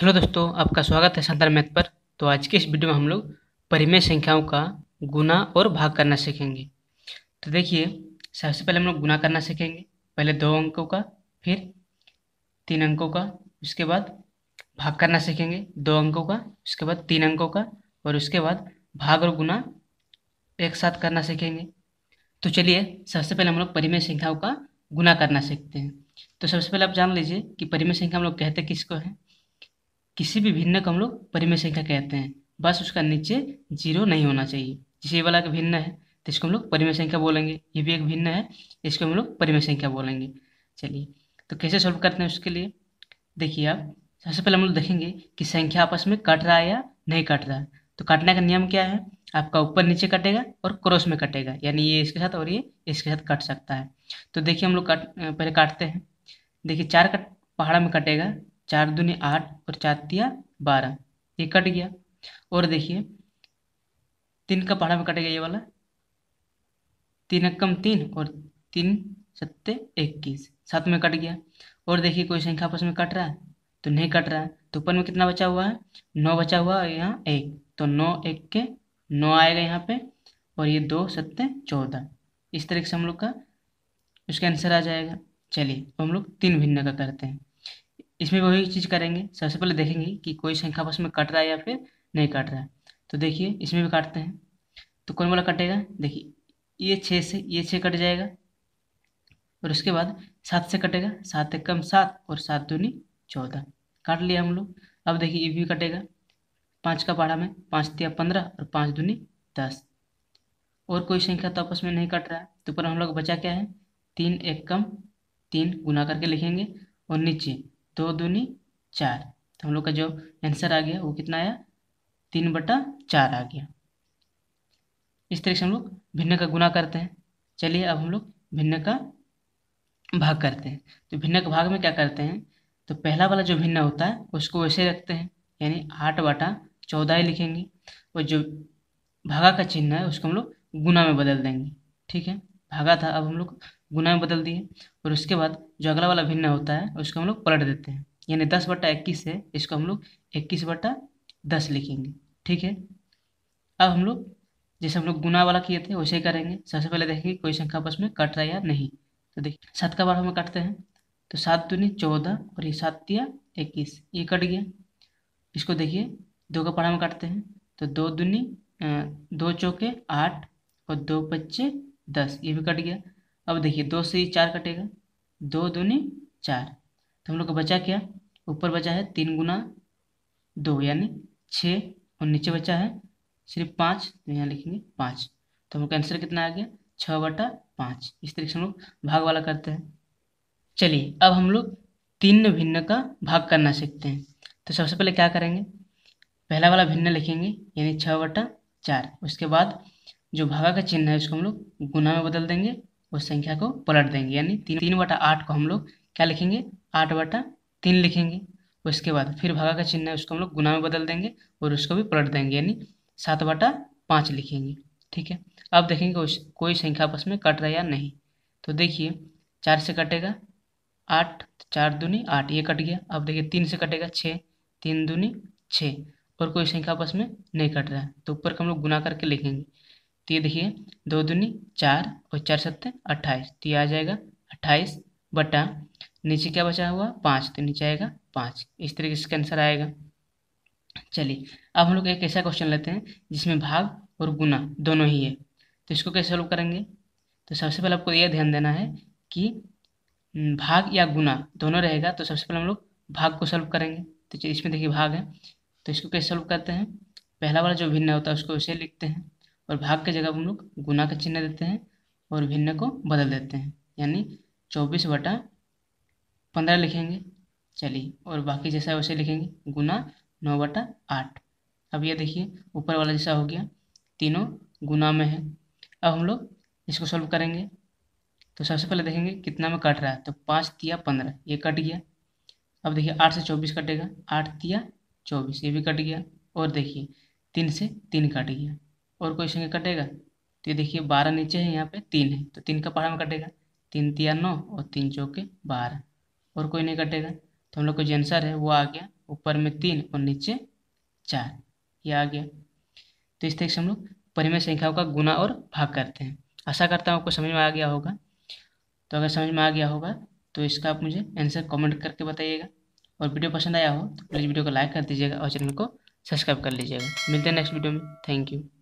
hello दोस्तों आपका स्वागत है संतर मैथ पर तो आज के इस वीडियो में हम लोग परिमेय संख्याओं का गुना और भाग करना सीखेंगे तो देखिए सबसे पहले हम लोग गुना करना सीखेंगे पहले दो अंकों का फिर तीन अंकों का उसके बाद भाग करना सीखेंगे दो अंकों का उसके बाद तीन अंकों का और उसके बाद भाग और गुना एक साथ करना सीखेंगे तो चलिए सबसे पहले हम लोग परिमेय संख्याओं का गुना करना सीखते हैं तो सबसे पहले आप जान लीजिए कि परिमेय संख्या हम लोग कहते किसको है किसी भी भिन्न को हम लोग परिमेय संख्या कहते हैं बस उसका नीचे जीरो नहीं होना चाहिए जिसे ये वाला का भिन्न है तो इसको हम लोग परिमेय संख्या बोलेंगे ये भी एक भिन्न है इसको हम लोग परिमेय संख्या बोलेंगे चलिए तो कैसे सॉल्व करते हैं उसके लिए देखिए आप सबसे पहले हम लोग देखेंगे कि संख्या आपस में कट रहा है या नहीं कट रहा है तो काटने का नियम क्या है आपका ऊपर नीचे कटेगा और क्रॉस में कटेगा यानी ये इसके साथ और ये इसके साथ कट सकता है तो देखिए हम लोग काट पहले काटते हैं देखिए चार कट पहाड़ा में कटेगा चार दूनी आठ और चार तिया बारह ये कट गया और देखिए तीन का पहाड़ा में कट गया ये वाला तीन अक्कम तीन और तीन सत्ते इक्कीस सात में कट गया और देखिए कोई संख्या आपस में कट रहा है तो नहीं कट रहा है तो ऊपर में कितना बचा हुआ है नौ बचा हुआ है यहाँ एक तो नौ एक के नौ आएगा यहाँ पे और ये दो सत्य चौदह इस तरीके से हम लोग का उसका आंसर आ जाएगा चलिए हम लोग तीन भिन्न का करते हैं इसमें वही चीज़ करेंगे सबसे पहले देखेंगे कि कोई संख्या आपस में कट रहा है या फिर नहीं कट रहा है तो देखिए इसमें भी काटते हैं तो कौन वाला कटेगा देखिए ये छः से ये छः कट जाएगा और उसके बाद सात से कटेगा सात एक कम सात और सात दूनी चौदह काट लिया हम लोग अब देखिए ये भी कटेगा पाँच का पारा में पाँच तिया पंद्रह और पाँच दूनी दस और कोई संख्या तो आपस में नहीं कट रहा है तो पर हम लोग बचा क्या है तीन एक कम तीन गुना करके लिखेंगे और नीचे दो दूनी चार तो हम लोग का जो आंसर आ गया वो कितना आया तीन बटा चार आ गया इस तरीके से हम लोग भिन्न का गुना करते हैं चलिए अब हम लोग भिन्न का भाग करते हैं तो भिन्न का भाग में क्या करते हैं तो पहला वाला जो भिन्न होता है उसको वैसे रखते हैं यानी आठ बटा चौदह ही लिखेंगे और जो भागा का चिन्ह है उसको हम लोग गुना में बदल देंगे ठीक है भागा था अब हम लोग गुना में बदल दिए और उसके बाद जो अगला वाला भिन्न होता है उसको हम लोग पलट देते हैं यानी दस बटा इक्कीस है इसको हम लोग इक्कीस बटा दस लिखेंगे ठीक है अब हम लोग जैसे हम लोग गुना वाला किए थे वैसे ही करेंगे सबसे पहले देखेंगे कोई संख्या आपस में कट रहा है या नहीं तो देखिए सात का बार हमें काटते हैं तो सात दूनी चौदह और ये सात दिया इक्कीस ये कट गया इसको देखिए दो का पढ़ा में काटते हैं तो दो दूनी दो चौके आठ और दो पच्चे दस ये भी कट गया अब देखिए दो से ही चार कटेगा दो दूनी चार तो हम लोग का बचा क्या ऊपर बचा है तीन गुना दो यानी छः और नीचे बचा है सिर्फ पाँच तो यहाँ लिखेंगे पाँच तो हम लोग का आंसर कितना आ गया छः बटा पाँच इस तरीके से हम लोग भाग वाला करते हैं चलिए अब हम लोग तीन भिन्न का भाग करना सीखते हैं तो सबसे पहले क्या करेंगे पहला वाला भिन्न लिखेंगे यानी छः बटा चार उसके बाद जो भागा का चिन्ह है उसको हम लोग गुना में बदल देंगे उस संख्या को पलट देंगे यानी तीन तीन बटा आठ को हम लोग क्या लिखेंगे आठ बटा तीन लिखेंगे उसके बाद फिर भागा का चिन्ह है उसको हम लोग गुना में बदल देंगे और उसको भी पलट देंगे यानी सात बटा पाँच लिखेंगे ठीक है अब देखेंगे कोई संख्या आपस में कट रहा है या नहीं तो देखिए चार से कटेगा आठ चार दूनी आठ ये कट गया अब देखिए तीन से कटेगा छः तीन दूनी छः और कोई संख्या आपस में नहीं कट रहा है तो ऊपर का हम लोग गुना करके लिखेंगे तो ये देखिए दो दूनी चार और चार सत्तर अट्ठाईस तो ये आ जाएगा अट्ठाईस बटा नीचे क्या बचा हुआ पाँच तो नीचे आएगा पाँच इस तरीके से आंसर आएगा चलिए अब हम लोग एक ऐसा क्वेश्चन लेते हैं जिसमें भाग और गुना दोनों ही है तो इसको कैसे सॉल्व करेंगे तो सबसे पहले आपको यह ध्यान देना है कि भाग या गुना दोनों रहेगा तो सबसे पहले हम लोग भाग को सॉल्व करेंगे तो इसमें देखिए भाग है तो इसको कैसे सॉल्व करते हैं पहला वाला जो भिन्न होता है उसको उसे लिखते हैं और भाग के जगह हम लोग गुना का चिन्ह देते हैं और भिन्न को बदल देते हैं यानी चौबीस बटा पंद्रह लिखेंगे चलिए और बाकी जैसा वैसे लिखेंगे गुना नौ बटा आठ अब ये देखिए ऊपर वाला जैसा हो गया तीनों गुना में है अब हम लोग इसको सॉल्व करेंगे तो सबसे पहले देखेंगे कितना में कट रहा है तो पाँच तिया पंद्रह ये कट गया अब देखिए आठ से चौबीस कटेगा आठ तिया चौबीस ये भी कट गया और देखिए तीन से तीन कट गया और कोई संख्या कटेगा तो ये देखिए बारह नीचे है यहाँ पे तीन है तो तीन का पहाड़ में कटेगा तीन तिया नौ और तीन चौके बारह और कोई नहीं कटेगा तो हम लोग का जो आंसर है वो आ गया ऊपर में तीन और नीचे चार ये आ गया तो इस तरीके से हम लोग परिमेय संख्याओं का गुना और भाग करते हैं आशा करता हूँ आपको समझ में आ गया होगा तो अगर समझ में आ गया होगा तो इसका आप मुझे आंसर कमेंट करके बताइएगा और वीडियो पसंद आया हो तो प्लीज़ वीडियो को लाइक कर दीजिएगा और चैनल को सब्सक्राइब कर लीजिएगा मिलते हैं नेक्स्ट वीडियो में थैंक यू